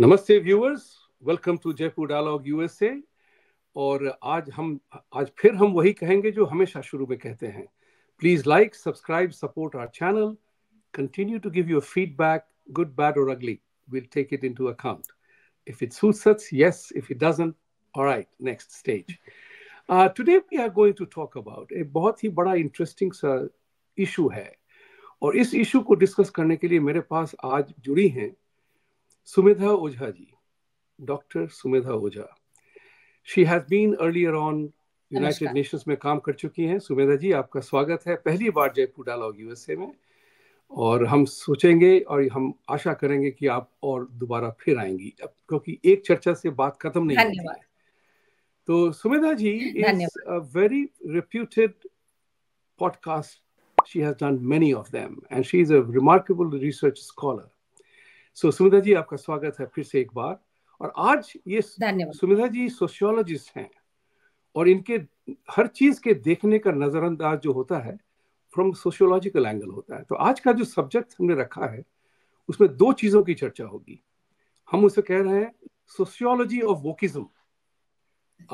नमस्ते viewers welcome to Jaipur dialogue USA और आज हम आज फिर हम वही कहेंगे जो हमेशा शुरू में कहते हैं please like subscribe support our channel continue to give your feedback good bad और अगली will take it into account if it suits yes if it doesn't alright next stage today we are going to talk about a बहुत ही बड़ा interesting सा issue है और इस issue को डिस्कस करने के लिए मेरे पास आज जुड़ी हैं Sumedha Ojha ji, Dr. Sumedha Ojha. She has been earlier on United Nations में काम कर चुकी हैं सुमेधा जी आपका स्वागत है पहली बार जयपुर डायलॉग यूएसए में और हम सोचेंगे और हम आशा करेंगे कि आप और दोबारा फिर आएंगी क्योंकि एक चर्चा से बात खत्म नहीं होती है तो Sumedha ji is a very reputed podcast she has done many of them and she is a remarkable research scholar so so, Sumidha ji आपका स्वागत है फिर से एक बार और आज ये सुमिधा जी सोशियोलॉजिस्ट हैं और इनके हर चीज के देखने का नजरअंदाज जो होता है फ्रॉम सोशियोलॉजिकल एंगल होता है तो आज का जो सब्जेक्ट हमने रखा है उसमें दो चीजों की चर्चा होगी हम उसे कह रहे हैं सोशियोलॉजी ऑफ वोकिज्म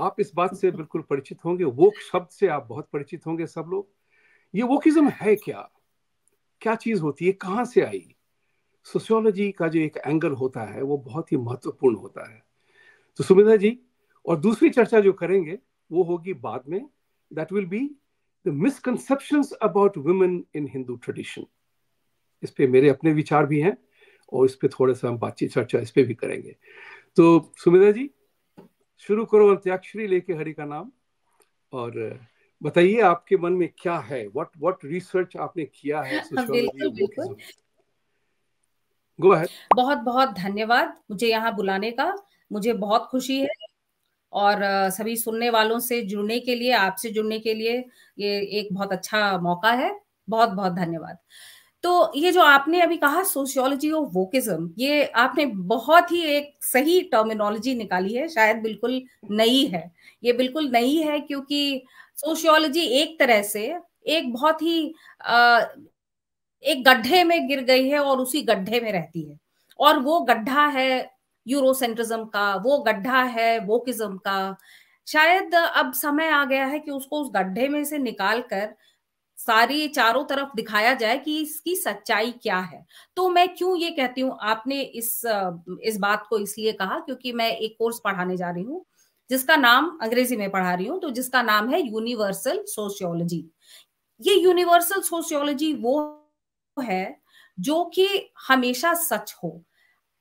आप इस बात से बिल्कुल परिचित होंगे वोक शब्द से आप बहुत परिचित होंगे सब लोग ये वोकिज्म है क्या क्या चीज होती है कहाँ से आई सोशियोलॉजी का जो एक एंगल होता है वो बहुत ही महत्वपूर्ण होता है तो सुमिता जी और दूसरी चर्चा जो करेंगे वो होगी बाद में that will be the misconception about women in Hindu tradition इस पे मेरे अपने विचार भी हैं और इस पे थोड़े से हम बातचीत चर्चा इस पे भी करेंगे तो सुमिता जी शुरू करो अंत्याक्षरी लेके हरि का नाम और बताइए आपके मन में क्या है व्हाट व्हाट रिसर्च आपने किया है हाँ, बिल्कुल बहुत बहुत धन्यवाद मुझे यहाँ बुलाने का मुझे बहुत खुशी है और सभी सुनने वालों से जुड़ने के लिए आपसे जुड़ने के लिए ये एक बहुत अच्छा मौका है बहुत बहुत धन्यवाद तो ये जो आपने अभी कहा सोशियोलॉजी ऑफ वोकिज्म ये आपने बहुत ही एक सही टर्मिनोलॉजी निकाली है शायद बिल्कुल नई है ये बिल्कुल नई है क्योंकि सोशियोलॉजी एक तरह से एक बहुत ही एक गड्ढे में गिर गई है और उसी गड्ढे में रहती है और वो गड्ढा है यूरोसेंट्रिज्म का वो गड्ढा है वोकिज्म का शायद अब समय आ गया है कि उसको उस गड्ढे में से निकाल कर सारी चारों तरफ दिखाया जाए कि इसकी सच्चाई क्या है तो मैं क्यों ये कहती हूँ आपने इस इस बात को इसलिए कहा क्योंकि मैं एक कोर्स पढ़ाने जा रही हूँ जिसका नाम अंग्रेजी में पढ़ा रही हूँ तो जिसका नाम है यूनिवर्सल सोशियोलॉजी ये यूनिवर्सल सोशियोलॉजी वो है जो कि हमेशा सच हो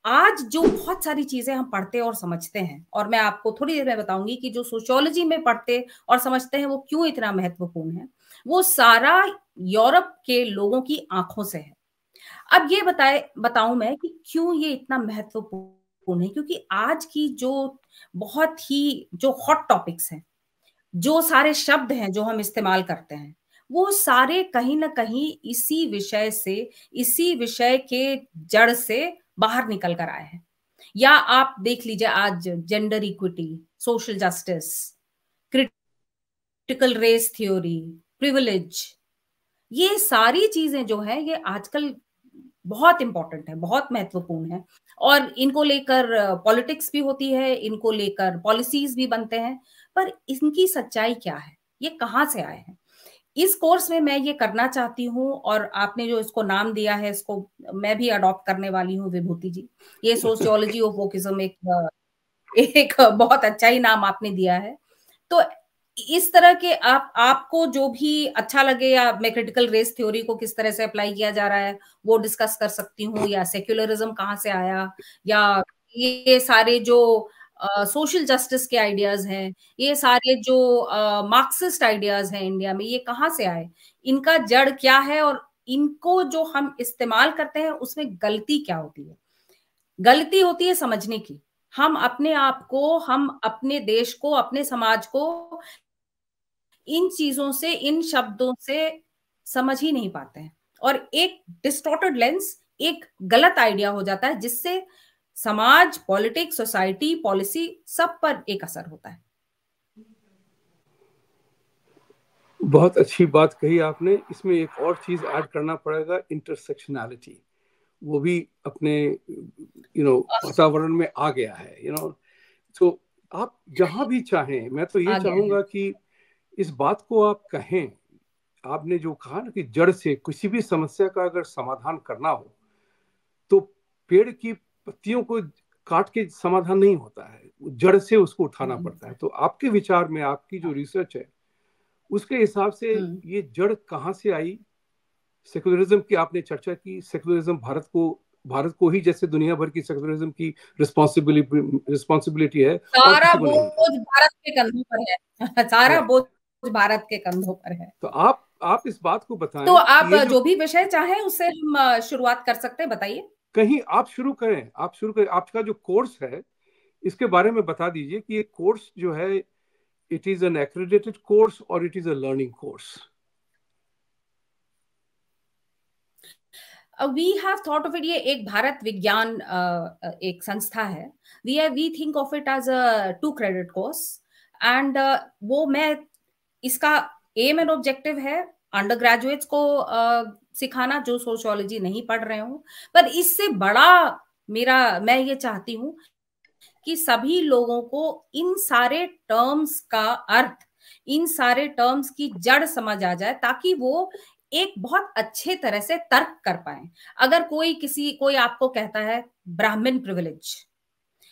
आज जो बहुत सारी चीजें हम पढ़ते और समझते हैं और मैं आपको थोड़ी देर में बताऊंगी कि जो सोशियोलॉजी में पढ़ते और समझते हैं वो क्यों इतना महत्वपूर्ण है वो सारा यूरोप के लोगों की आंखों से है अब ये बताए बताऊं मैं कि क्यों ये इतना महत्वपूर्ण है क्योंकि आज की जो बहुत ही जो हॉट टॉपिक्स हैं जो सारे शब्द हैं जो हम इस्तेमाल करते हैं वो सारे कहीं ना कहीं इसी विषय से इसी विषय के जड़ से बाहर निकल कर आए हैं या आप देख लीजिए आज gender equity social justice critical race theory privilege ये सारी चीजें जो है ये आजकल बहुत इंपॉर्टेंट है बहुत महत्वपूर्ण है और इनको लेकर पॉलिटिक्स भी होती है इनको लेकर पॉलिसीज भी बनते हैं पर इनकी सच्चाई क्या है ये कहाँ से आए हैं इस कोर्स में मैं ये करना चाहती हूँ और आपने जो इसको नाम दिया है इसको मैं भी अडॉप्ट करने वाली हूँ विभूति जी ये सोशियोलॉजी ऑफ वोकिज्म एक एक बहुत अच्छा ही नाम आपने दिया है तो इस तरह के आप आपको जो भी अच्छा लगे या मैं क्रिटिकल रेस थ्योरी को किस तरह से अप्लाई किया जा रहा है वो डिस्कस कर सकती हूँ या सेक्युलरिज्म कहाँ से आया या ये सारे जो सोशल जस्टिस के आइडियाज हैं ये सारे जो मार्क्सिस्ट आइडियाज हैं इंडिया में ये कहाँ से आए इनका जड़ क्या है और इनको जो हम इस्तेमाल करते हैं उसमें गलती क्या होती है गलती होती है समझने की हम अपने आप को हम अपने देश को अपने समाज को इन चीजों से इन शब्दों से समझ ही नहीं पाते हैं और एक डिस्टोर्टेड लेंस एक गलत आइडिया हो जाता है जिससे समाज पॉलिटिक्स सोसाइटी पॉलिसी सब पर एक असर होता है बहुत अच्छी बात कही आपने इसमें एक और चीज ऐड करना पड़ेगा इंटरसेक्शनैलिटी वो भी अपने यू नो वातावरण में आ गया है यू नो तो आप जहां भी चाहें मैं तो ये चाहूंगा कि इस बात को आप कहें आपने जो कहा ना कि जड़ से किसी भी समस्या का अगर समाधान करना हो तो पेड़ की पत्तियों को काट के समाधान नहीं होता है जड़ से उसको उठाना हम्म। पड़ता है तो आपके विचार में आपकी जो रिसर्च है उसके हिसाब से हम्म। ये जड़ कहाँ से आई सेकुलरिज्म की आपने चर्चा की सेकुलरिज्म भारत को भारत को ही जैसे दुनिया भर की सेकुलरिज्म की रिस्पॉन्सिबिलिटी रिस्पॉन्सिबिलिटी है सारा बोझ भारत के कंधों पर है सारा बोझ भारत के कंधों पर है तो आप आप इस बात को बताएं तो आप जो, जो भी विषय चाहे उससे हम शुरुआत कर सकते हैं बताइए कहीं आप शुरू करें आप शुरू करें आपका जो कोर्स है इसके बारे में बता दीजिए कि ये कोर्स जो है it is an accredited course और it is a learning course we have thought of it ये एक भारत विज्ञान uh, uh, एक संस्था है we are we think of it as a two credit course and वो मैं इसका एम एंड ऑब्जेक्टिव है अंडर ग्रेजुएट्स को uh, सिखाना जो सोशोलॉजी नहीं पढ़ रहे हो पर इससे बड़ा मेरा मैं ये चाहती हूं कि सभी लोगों को इन सारे टर्म्स का अर्थ इन सारे टर्म्स की जड़ समझ आ जाए ताकि वो एक बहुत अच्छे तरह से तर्क कर पाए अगर कोई किसी कोई आपको कहता है ब्राह्मण प्रिविलेज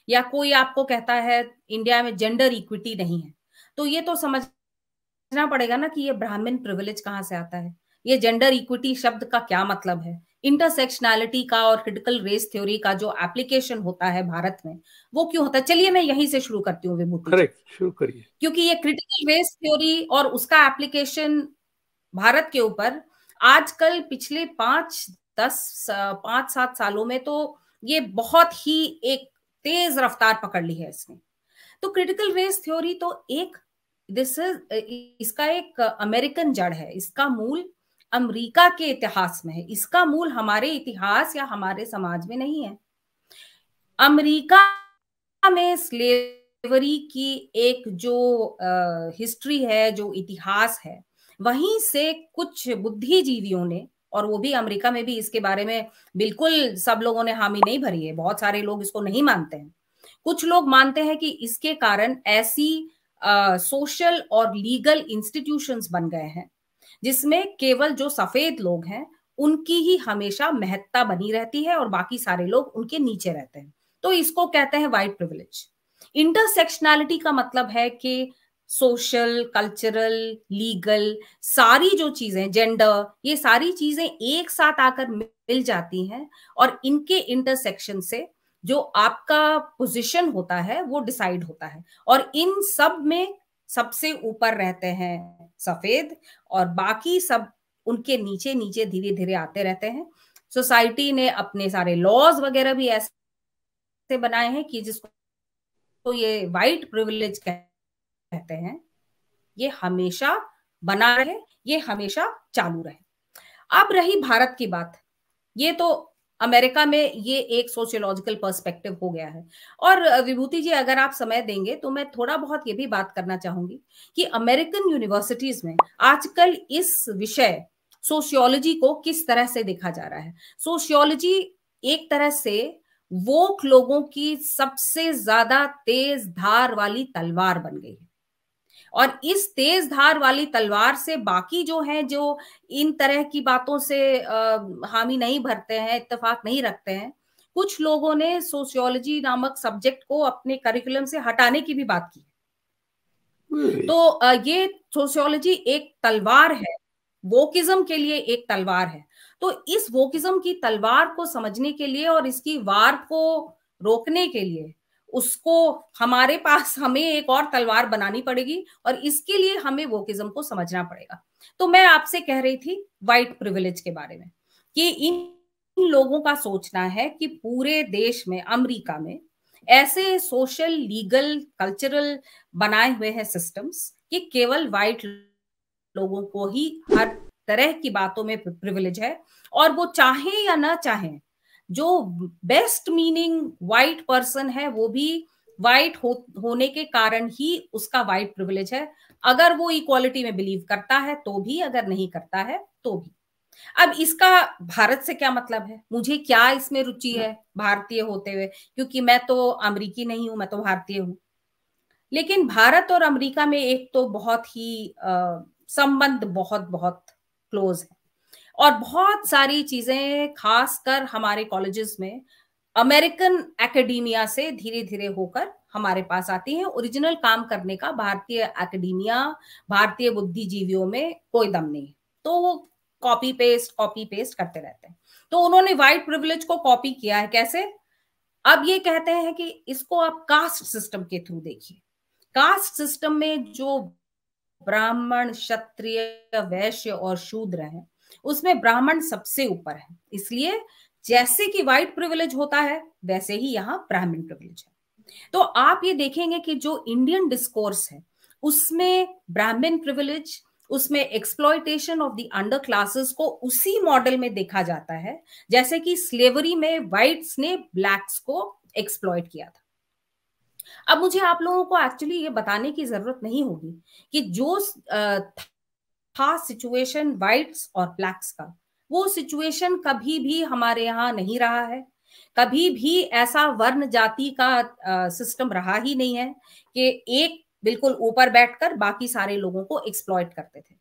या कोई आपको कहता है इंडिया में जेंडर इक्विटी नहीं है तो ये तो समझना पड़ेगा ना कि ये ब्राह्मण प्रिविलेज कहाँ से आता है ये जेंडर इक्विटी शब्द का क्या मतलब है इंटरसेक्शनैलिटी का और क्रिटिकल रेस थ्योरी का जो एप्लीकेशन होता है भारत में वो क्यों होता है चलिए मैं यहीं से शुरू करती हूँ विभूति शुरू करिए क्योंकि ये क्रिटिकल रेस थ्योरी और उसका एप्लीकेशन भारत के ऊपर आजकल पिछले पांच दस पांच सात सालों में तो ये बहुत ही एक तेज रफ्तार पकड़ ली है इसने तो क्रिटिकल रेस थ्योरी तो एक दिस इज इसका एक अमेरिकन जड़ है इसका मूल अमेरिका के इतिहास में है इसका मूल हमारे इतिहास या हमारे समाज में नहीं है अमेरिका में स्लेवरी की एक जो आ, हिस्ट्री है जो इतिहास है वहीं से कुछ बुद्धिजीवियों ने और वो भी अमेरिका में भी इसके बारे में बिल्कुल सब लोगों ने हामी नहीं भरी है बहुत सारे लोग इसको नहीं मानते हैं कुछ लोग मानते हैं कि इसके कारण ऐसी सोशल और लीगल इंस्टीट्यूशंस बन गए हैं जिसमें केवल जो सफेद लोग हैं उनकी ही हमेशा महत्ता बनी रहती है और बाकी सारे लोग उनके नीचे रहते हैं तो इसको कहते हैं वाइट प्रिविलेज इंटरसेक्शनैलिटी का मतलब है कि सोशल कल्चरल लीगल सारी जो चीजें जेंडर ये सारी चीजें एक साथ आकर मिल जाती हैं और इनके इंटरसेक्शन से जो आपका पोजीशन होता है वो डिसाइड होता है और इन सब में सबसे ऊपर रहते हैं सफेद और बाकी सब उनके नीचे नीचे धीरे धीरे आते रहते हैं सोसाइटी ने अपने सारे लॉज वगैरह भी ऐसे बनाए हैं कि जिसको तो ये वाइट प्रिविलेज कहते हैं ये हमेशा बना रहे ये हमेशा चालू रहे अब रही भारत की बात ये तो अमेरिका में ये एक सोशियोलॉजिकल पर्सपेक्टिव हो गया है और विभूति जी अगर आप समय देंगे तो मैं थोड़ा बहुत ये भी बात करना चाहूंगी कि अमेरिकन यूनिवर्सिटीज में आजकल इस विषय सोशियोलॉजी को किस तरह से देखा जा रहा है सोशियोलॉजी एक तरह से वोक लोगों की सबसे ज्यादा तेज धार वाली तलवार बन गई है और इस तेज धार वाली तलवार से बाकी जो है जो इन तरह की बातों से हामी नहीं भरते हैं इतफाक नहीं रखते हैं कुछ लोगों ने सोशियोलॉजी नामक सब्जेक्ट को अपने करिकुलम से हटाने की भी बात की तो ये सोशियोलॉजी एक तलवार है वोकिज्म के लिए एक तलवार है तो इस वोकिज्म की तलवार को समझने के लिए और इसकी वार को रोकने के लिए उसको हमारे पास हमें एक और तलवार बनानी पड़ेगी और इसके लिए हमें वोकिज्म को समझना पड़ेगा तो मैं आपसे कह रही थी वाइट प्रिविलेज के बारे में कि इन लोगों का सोचना है कि पूरे देश में अमेरिका में ऐसे सोशल लीगल कल्चरल बनाए हुए हैं सिस्टम्स कि केवल वाइट लोगों को ही हर तरह की बातों में प्रिविलेज है और वो चाहे या ना चाहे जो बेस्ट मीनिंग वाइट पर्सन है वो भी वाइट हो, होने के कारण ही उसका वाइट प्रिविलेज है अगर वो इक्वालिटी में बिलीव करता है तो भी अगर नहीं करता है तो भी अब इसका भारत से क्या मतलब है मुझे क्या इसमें रुचि है भारतीय होते हुए क्योंकि मैं तो अमरीकी नहीं हूं मैं तो भारतीय हूं लेकिन भारत और अमरीका में एक तो बहुत ही संबंध बहुत बहुत क्लोज है और बहुत सारी चीजें खासकर हमारे कॉलेजेस में अमेरिकन एकेडमिया से धीरे धीरे होकर हमारे पास आती है ओरिजिनल काम करने का भारतीय एकेडमिया भारतीय बुद्धिजीवियों में कोई दम नहीं तो वो कॉपी पेस्ट कॉपी पेस्ट करते रहते हैं तो उन्होंने व्हाइट प्रिविलेज को कॉपी किया है कैसे अब ये कहते हैं कि इसको आप कास्ट सिस्टम के थ्रू देखिए कास्ट सिस्टम में जो ब्राह्मण क्षत्रिय वैश्य और शूद्र हैं उसमें ब्राह्मण सबसे ऊपर है इसलिए जैसे कि वाइट प्रिविलेज होता है वैसे ही यहाँ ब्राह्मण प्रिविलेज है तो आप ये देखेंगे कि जो इंडियन डिस्कोर्स है उसमें ब्राह्मण प्रिविलेज उसमें exploitation of the under classes को उसी मॉडल में देखा जाता है जैसे कि स्लेवरी में व्हाइट्स ने ब्लैक्स को एक्सप्लॉयट किया था अब मुझे आप लोगों को एक्चुअली ये बताने की जरूरत नहीं होगी कि जो था सिचुएशन वाइट्स और ब्लैक्स का वो सिचुएशन कभी भी हमारे यहाँ नहीं रहा है कभी भी ऐसा वर्ण जाति का सिस्टम रहा ही नहीं है कि एक बिल्कुल ऊपर बैठकर बाकी सारे लोगों को एक्सप्लॉयट करते थे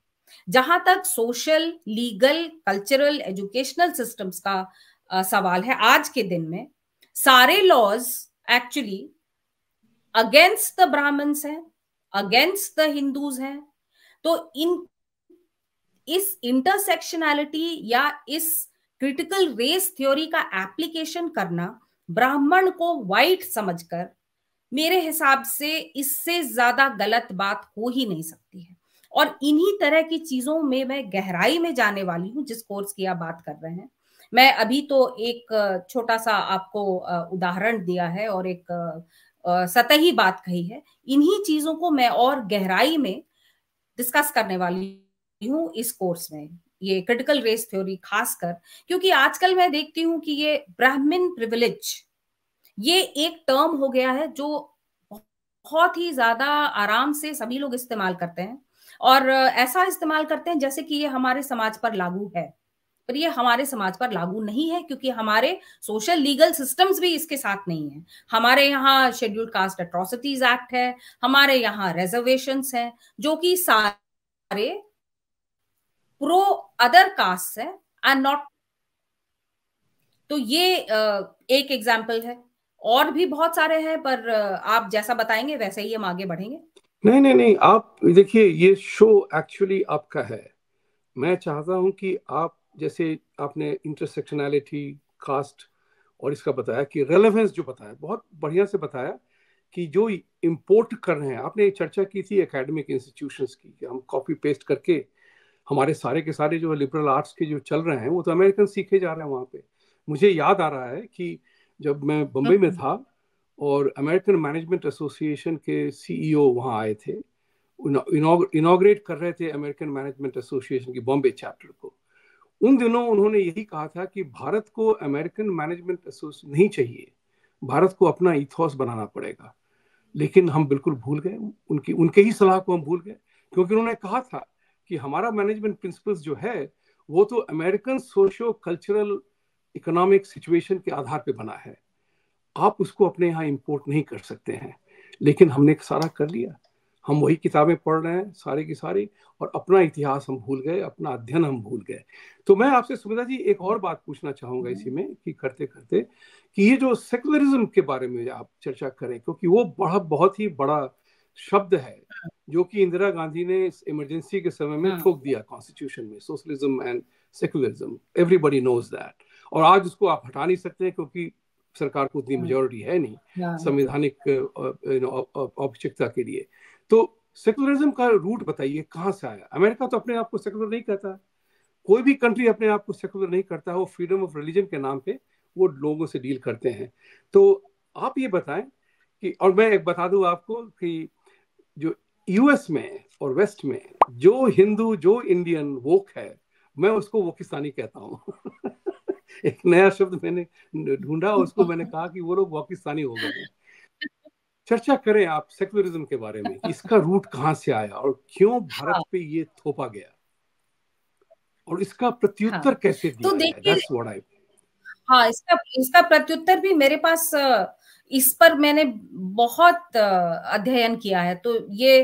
जहां तक social legal cultural educational systems का आ, सवाल है आज के दिन में सारे laws actually against the Brahmins हैं अगेंस्ट द हिंदूज हैं तो इन इस इंटरसेक्शनैलिटी या इस क्रिटिकल रेस थ्योरी का एप्लीकेशन करना ब्राह्मण को वाइट समझकर मेरे हिसाब से इससे ज्यादा गलत बात हो ही नहीं सकती है और इन्हीं तरह की चीजों में मैं गहराई में जाने वाली हूँ जिस कोर्स की आप बात कर रहे हैं मैं अभी तो एक छोटा सा आपको उदाहरण दिया है और एक सतही बात कही है इन्हीं चीजों को मैं और गहराई में डिस्कस करने वाली हूँ इस कोर्स में ये क्रिटिकल रेस थ्योरी खासकर क्योंकि आजकल मैं देखती हूँ कि ये ब्राह्मण प्रिविलेज ये एक टर्म हो गया है जो बहुत ही ज्यादा आराम से सभी लोग इस्तेमाल करते हैं और ऐसा इस्तेमाल करते हैं जैसे कि ये हमारे समाज पर लागू है पर ये हमारे समाज पर लागू नहीं है क्योंकि हमारे सोशल लीगल सिस्टम्स भी इसके साथ नहीं है हमारे यहाँ शेड्यूल्ड कास्ट अट्रोसिटीज एक्ट है हमारे यहाँ रिजर्वेशन है जो कि सारे प्रो अदर कास्ट है एंड नॉट तो ये एक एग्जाम्पल है और भी बहुत सारे हैं पर आप जैसा बताएंगे वैसे ही हम आगे बढ़ेंगे नहीं नहीं नहीं आप देखिए ये शो एक्चुअली आपका है मैं चाहता हूं कि आप जैसे आपने इंटरसेक्शनैलिटी कास्ट और इसका बताया कि रेलेवेंस जो बताया बहुत बढ़िया से बताया कि जो इम्पोर्ट कर रहे हैं आपने चर्चा की थी एकेडमिक इंस्टीट्यूशंस की कि हम कॉपी पेस्ट करके हमारे सारे के सारे जो लिबरल आर्ट्स के जो चल रहे हैं वो तो अमेरिकन सीखे जा रहे हैं वहाँ पे मुझे याद आ रहा है कि जब मैं बम्बई में हम्म। था और अमेरिकन मैनेजमेंट एसोसिएशन के सीईओ e वहाँ आए थे इनाग्रेट कर रहे थे अमेरिकन मैनेजमेंट एसोसिएशन की बॉम्बे चैप्टर को उन दिनों उन्होंने यही कहा था कि भारत को अमेरिकन मैनेजमेंट एसोसिएशन नहीं चाहिए भारत को अपना इथॉस बनाना पड़ेगा लेकिन हम बिल्कुल भूल गए उनकी उनके ही सलाह को हम भूल गए क्योंकि उन्होंने कहा था कि हमारा मैनेजमेंट प्रिंसिपल्स जो है वो तो American socio cultural economic situation के आधार पे बना है आप उसको अपने यहाँ इम्पोर्ट नहीं कर सकते हैं लेकिन हमने सारा कर लिया हम वही किताबें पढ़ रहे हैं सारे की सारी और अपना इतिहास हम भूल गए अपना अध्ययन हम भूल गए तो मैं आपसे सुमिता जी एक और बात पूछना चाहूंगा इसी में कि करते करते कि ये जो सेकुलरिज्म के बारे में आप चर्चा करें क्योंकि वो बड़ा बहुत ही बड़ा शब्द है जो कि इंदिरा गांधी ने इस इमरजेंसी के समय में हाँ। ठोक दिया कॉन्स्टिट्यूशन में socialism and secularism everybody knows that और आज उसको आप हटा नहीं सकते क्योंकि सरकार को उतनी मेजोरिटी हाँ। है नहीं हाँ। संवैधानिक औपचारिकता के लिए तो सेकुलरिज्म का रूट बताइए कहाँ से आया अमेरिका तो अपने आप को सेकुलर नहीं कहता कोई भी कंट्री अपने आप को सेकुलर नहीं करता वो फ्रीडम ऑफ रिलीजन के नाम पे वो लोगों से डील करते हैं तो आप ये बताएं कि और मैं एक बता दूं आपको कि जो यूएस में और वेस्ट में जो हिंदू जो इंडियन वोक है मैं उसको वोकिस्तानी कहता हूँ एक नया शब्द मैंने ढूंढा उसको मैंने कहा कि वो लोग वोकिस्तानी हो गए चर्चा करें आप सेक्युलरिज्म के बारे में इसका रूट कहाँ से आया और क्यों भारत पे ये थोपा गया और इसका प्रत्युत्तर हाँ। कैसे दिया तो देखिए हाँ इसका इसका प्रत्युत्तर भी मेरे पास इस पर मैंने बहुत अध्ययन किया है तो ये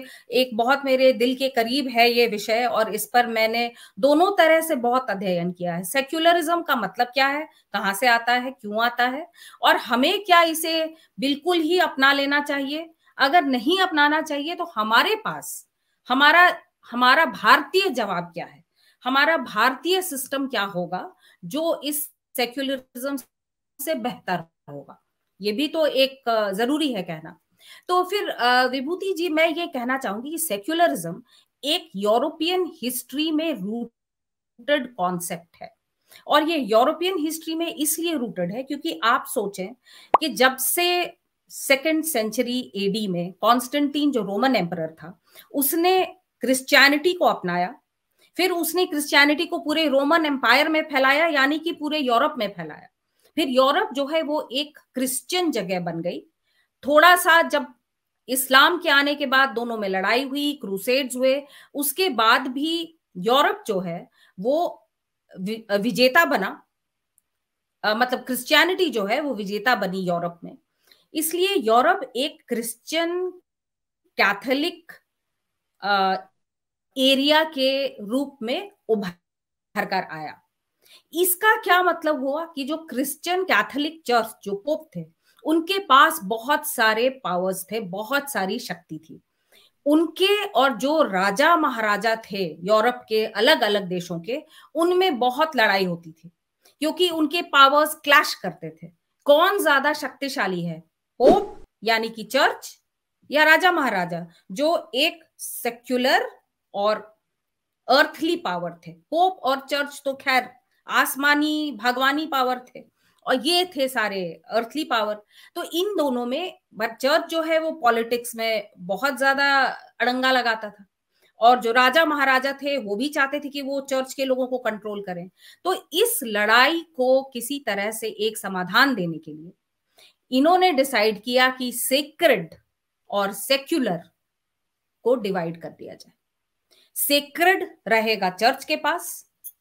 एक बहुत मेरे दिल के करीब है ये विषय और इस पर मैंने दोनों तरह से बहुत अध्ययन किया है सेक्युलरिज्म का मतलब क्या है कहाँ से आता है क्यों आता है और हमें क्या इसे बिल्कुल ही अपना लेना चाहिए अगर नहीं अपनाना चाहिए तो हमारे पास हमारा हमारा भारतीय जवाब क्या है हमारा भारतीय सिस्टम क्या होगा जो इस सेक्युलरिज्म से बेहतर होगा ये भी तो एक जरूरी है कहना तो फिर विभूति जी मैं ये कहना चाहूंगी कि सेक्युलरिज्म एक यूरोपियन हिस्ट्री में रूटेड कॉन्सेप्ट है और ये यूरोपियन हिस्ट्री में इसलिए रूटेड है क्योंकि आप सोचें कि जब से सेकेंड सेंचुरी एडी में कॉन्स्टेंटीन जो रोमन एम्पर था उसने क्रिश्चियनिटी को अपनाया फिर उसने क्रिश्चियनिटी को पूरे रोमन एम्पायर में फैलाया यानी कि पूरे यूरोप में फैलाया फिर यूरोप जो है वो एक क्रिश्चियन जगह बन गई थोड़ा सा जब इस्लाम के आने के बाद दोनों में लड़ाई हुई क्रूसेड्स हुए उसके बाद भी यूरोप जो है वो विजेता बना आ, मतलब क्रिश्चियनिटी जो है वो विजेता बनी यूरोप में इसलिए यूरोप एक क्रिश्चियन कैथोलिक एरिया के रूप में उभर कर आया इसका क्या मतलब हुआ कि जो क्रिश्चियन कैथोलिक चर्च जो पोप थे उनके पास बहुत सारे पावर्स थे बहुत सारी शक्ति थी उनके और जो राजा महाराजा थे यूरोप के अलग अलग देशों के उनमें बहुत लड़ाई होती थी क्योंकि उनके पावर्स क्लैश करते थे कौन ज्यादा शक्तिशाली है पोप यानी कि चर्च या राजा महाराजा जो एक सेक्युलर और अर्थली पावर थे पोप और चर्च तो खैर आसमानी भगवानी पावर थे और ये थे सारे अर्थली पावर तो इन दोनों में चर्च जो है वो पॉलिटिक्स में बहुत ज्यादा अड़ंगा लगाता था और जो राजा महाराजा थे वो भी चाहते थे कि वो चर्च के लोगों को कंट्रोल करें तो इस लड़ाई को किसी तरह से एक समाधान देने के लिए इन्होंने डिसाइड किया कि सेक्रेड और सेक्युलर को डिवाइड कर दिया जाए सेक्रेड रहेगा चर्च के पास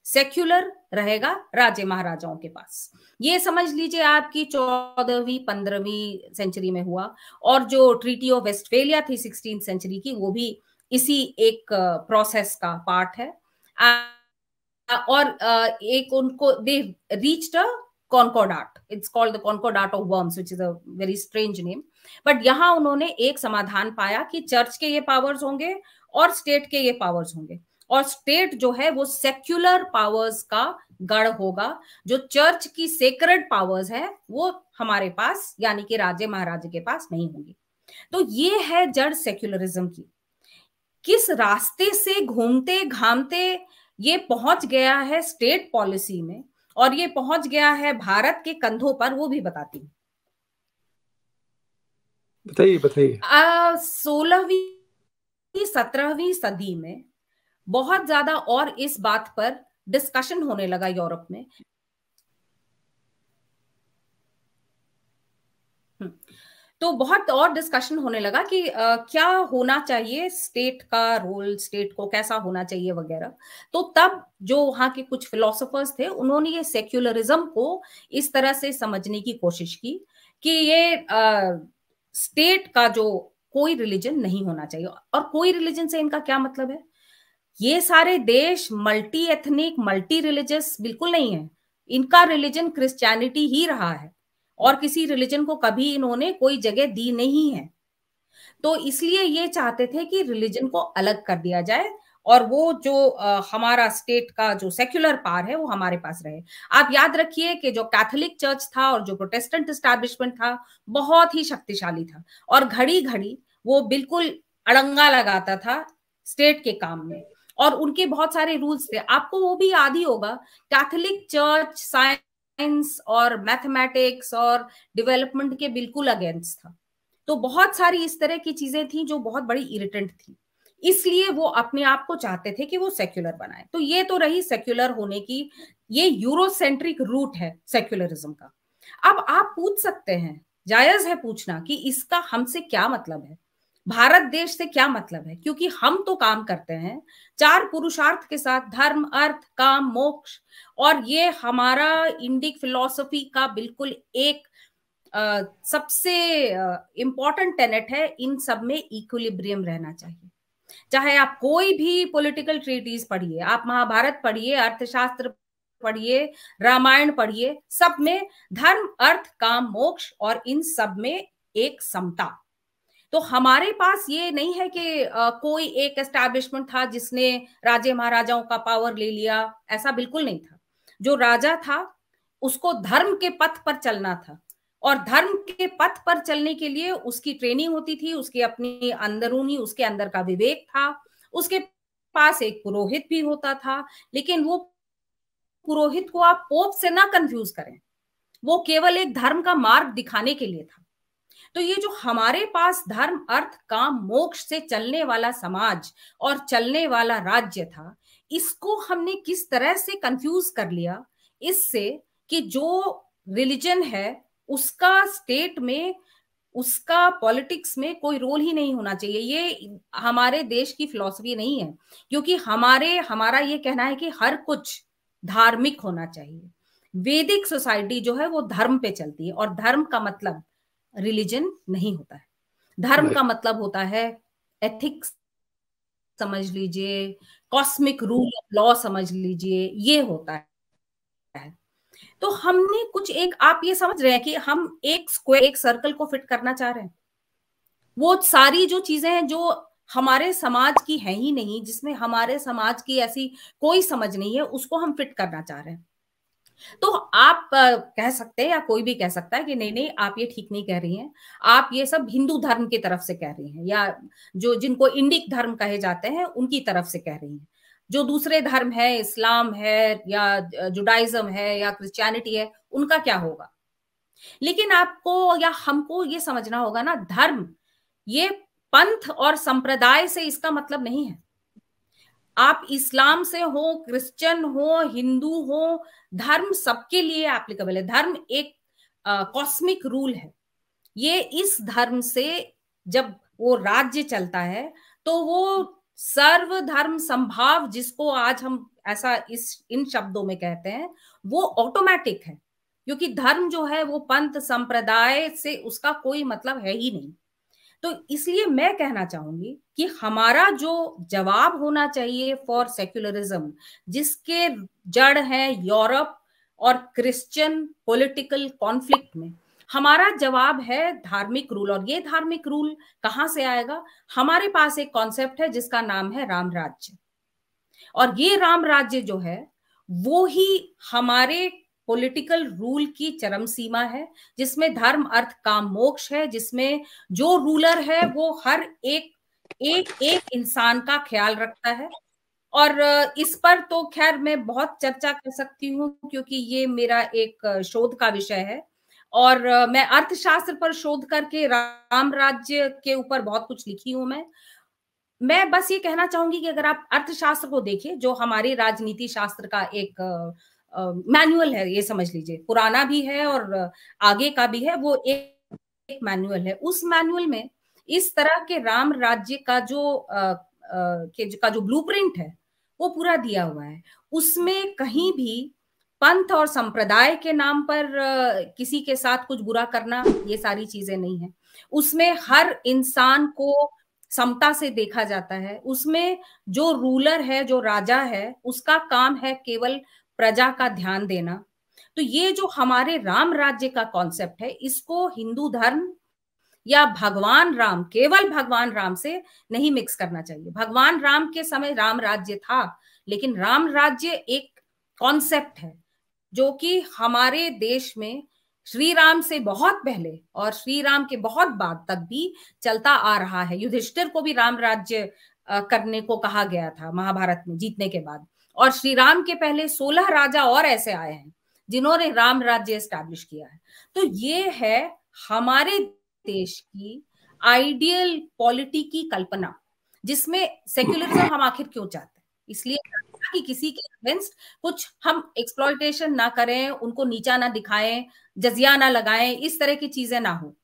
सेक्युलर रहेगा राजे महाराजाओं के पास ये समझ लीजिए आपकी चौदहवीं पंद्रहवीं सेंचुरी में हुआ और जो ट्रीटी ऑफ वेस्टफेलिया थी सिक्सटीन सेंचुरी की वो भी इसी एक प्रोसेस का पार्ट है और एक उनको they reached the concordat it's called the concordat of Worms which is a very strange name but यहां उन्होंने एक समाधान पाया कि चर्च के ये पावर्स होंगे और स्टेट के ये पावर्स होंगे और स्टेट जो है वो सेक्युलर पावर्स का गढ़ होगा जो चर्च की सेक्रेड पावर्स है वो हमारे पास यानी कि राजे महाराजे के पास नहीं होंगे तो ये है जड़ सेक्युलरिज्म की किस रास्ते से घूमते घामते ये पहुंच गया है स्टेट पॉलिसी में और ये पहुंच गया है भारत के कंधों पर वो भी बताती बताइए बताइए सोलहवीं सत्रहवीं सदी में बहुत ज्यादा और इस बात पर डिस्कशन होने लगा यूरोप में हम्म, तो बहुत और डिस्कशन होने लगा कि आ, क्या होना चाहिए स्टेट का रोल स्टेट को कैसा होना चाहिए वगैरह तो तब जो वहां के कुछ फिलोसोफर्स थे उन्होंने ये सेक्युलरिज्म को इस तरह से समझने की कोशिश की कि ये आ, स्टेट का जो कोई रिलीजन नहीं होना चाहिए और कोई रिलीजन से इनका क्या मतलब है ये सारे देश मल्टी एथनिक मल्टी रिलीजियस बिल्कुल नहीं है इनका रिलीजन क्रिश्चियनिटी ही रहा है और किसी रिलीजन को कभी इन्होंने कोई जगह दी नहीं है तो इसलिए ये चाहते थे कि रिलीजन को अलग कर दिया जाए और वो जो आ, हमारा स्टेट का जो सेक्युलर पार है वो हमारे पास रहे आप याद रखिए कि जो कैथोलिक चर्च था और जो प्रोटेस्टेंट स्टैब्लिशमेंट था बहुत ही शक्तिशाली था और घड़ी घड़ी वो बिल्कुल अड़ंगा लगाता था स्टेट के काम में और उनके बहुत सारे रूल्स थे आपको वो भी याद ही होगा कैथोलिक चर्च साइंस और मैथमेटिक्स और डेवलपमेंट के बिल्कुल अगेंस्ट था तो बहुत सारी इस तरह की चीजें थी जो बहुत बड़ी इरिटेंट थी इसलिए वो अपने आप को चाहते थे कि वो सेक्युलर बनाए तो ये तो रही सेक्युलर होने की ये यूरोसेंट्रिक रूट है सेक्युलरिज्म का अब आप पूछ सकते हैं जायज है पूछना कि इसका हमसे क्या मतलब है भारत देश से क्या मतलब है क्योंकि हम तो काम करते हैं चार पुरुषार्थ के साथ धर्म अर्थ काम मोक्ष और ये हमारा इंडिक फिलोसफी का बिल्कुल एक आ, सबसे इंपॉर्टेंट टेनेट है इन सब में इक्विलिब्रियम रहना चाहिए चाहे आप कोई भी पॉलिटिकल ट्रीटीज पढ़िए आप महाभारत पढ़िए अर्थशास्त्र पढ़िए रामायण पढ़िए सब में धर्म अर्थ काम मोक्ष और इन सब में एक समता तो हमारे पास ये नहीं है कि आ, कोई एक एस्टैब्लिशमेंट था जिसने राजे महाराजाओं का पावर ले लिया ऐसा बिल्कुल नहीं था जो राजा था उसको धर्म के पथ पर चलना था और धर्म के पथ पर चलने के लिए उसकी ट्रेनिंग होती थी उसकी अपनी अंदरूनी उसके अंदर का विवेक था उसके पास एक पुरोहित भी होता था लेकिन वो पुरोहित को आप पोप से ना कंफ्यूज करें वो केवल एक धर्म का मार्ग दिखाने के लिए था तो ये जो हमारे पास धर्म अर्थ काम मोक्ष से चलने वाला समाज और चलने वाला राज्य था इसको हमने किस तरह से कंफ्यूज कर लिया इससे कि जो रिलीजन है उसका स्टेट में उसका पॉलिटिक्स में कोई रोल ही नहीं होना चाहिए ये हमारे देश की फिलॉसफी नहीं है क्योंकि हमारे हमारा ये कहना है कि हर कुछ धार्मिक होना चाहिए वैदिक सोसाइटी जो है वो धर्म पे चलती है और धर्म का मतलब रिलीजन नहीं होता है धर्म का मतलब होता है एथिक्स समझ लीजिए कॉस्मिक रूल ऑफ लॉ समझ लीजिए ये होता है तो हमने कुछ एक आप ये समझ रहे हैं कि हम एक स्क्वायर एक सर्कल को फिट करना चाह रहे हैं वो सारी जो चीजें हैं जो हमारे समाज की है ही नहीं जिसमें हमारे समाज की ऐसी कोई समझ नहीं है उसको हम फिट करना चाह रहे हैं तो आप कह सकते हैं या कोई भी कह सकता है कि नहीं नहीं आप ये ठीक नहीं कह रही हैं आप ये सब हिंदू धर्म की तरफ से कह रही हैं या जो जिनको इंडिक धर्म कहे जाते हैं उनकी तरफ से कह रही हैं जो दूसरे धर्म है इस्लाम है या जुडाइज्म है या क्रिश्चियनिटी है उनका क्या होगा लेकिन आपको या हमको ये समझना होगा ना धर्म ये पंथ और संप्रदाय से इसका मतलब नहीं है आप इस्लाम से हो क्रिश्चियन हो हिंदू हो धर्म सबके लिए एप्लीकेबल है धर्म एक कॉस्मिक रूल है ये इस धर्म से जब वो राज्य चलता है तो वो सर्व धर्म संभाव जिसको आज हम ऐसा इस इन शब्दों में कहते हैं वो ऑटोमेटिक है क्योंकि धर्म जो है वो पंथ संप्रदाय से उसका कोई मतलब है ही नहीं तो इसलिए मैं कहना चाहूंगी कि हमारा जो जवाब होना चाहिए फॉर सेक्युलरिज्म जिसके जड़ है यूरोप और क्रिश्चियन पॉलिटिकल कॉन्फ्लिक्ट में हमारा जवाब है धार्मिक रूल और ये धार्मिक रूल कहां से आएगा हमारे पास एक कॉन्सेप्ट है जिसका नाम है राम राज्य और ये राम राज्य जो है वो ही हमारे पॉलिटिकल रूल की चरम सीमा है जिसमें धर्म अर्थ काम मोक्ष है जिसमें जो रूलर है वो हर एक एक एक इंसान का ख्याल रखता है और इस पर तो खैर मैं बहुत चर्चा कर सकती हूँ क्योंकि ये मेरा एक शोध का विषय है और मैं अर्थशास्त्र पर शोध करके राम राज्य के ऊपर बहुत कुछ लिखी हूं मैं मैं बस ये कहना चाहूंगी कि अगर आप अर्थशास्त्र को देखें जो हमारे राजनीति शास्त्र का एक मैनुअल है ये समझ लीजिए पुराना भी है और आगे का भी है वो एक, एक मैनुअल है उस मैनुअल में इस तरह के राम राज्य का जो आ, के का जो ब्लूप्रिंट है वो पूरा दिया हुआ है उसमें कहीं भी पंथ और संप्रदाय के नाम पर किसी के साथ कुछ बुरा करना ये सारी चीजें नहीं है उसमें हर इंसान को समता से देखा जाता है उसमें जो रूलर है जो राजा है उसका काम है केवल प्रजा का ध्यान देना तो ये जो हमारे राम राज्य का कॉन्सेप्ट है इसको हिंदू धर्म या भगवान राम केवल भगवान राम से नहीं मिक्स करना चाहिए भगवान राम के समय राम राज्य था लेकिन राम राज्य एक कॉन्सेप्ट है जो कि हमारे देश में श्री राम से बहुत पहले और श्री राम के बहुत बाद तक भी चलता आ रहा है युधिष्ठिर को भी राम राज्य करने को कहा गया था महाभारत में जीतने के बाद और श्री राम के पहले सोलह राजा और ऐसे आए हैं जिन्होंने राम राज्य स्टैब्लिश किया है तो ये है हमारे देश की आइडियल पॉलिटी की कल्पना जिसमें सेक्युलरिज्म हम आखिर क्यों चाहते हैं इसलिए कि किसी के अगेंस्ट कुछ हम एक्सप्लॉयटेशन ना करें उनको नीचा ना दिखाएं जजिया ना लगाएं इस तरह की चीजें ना हो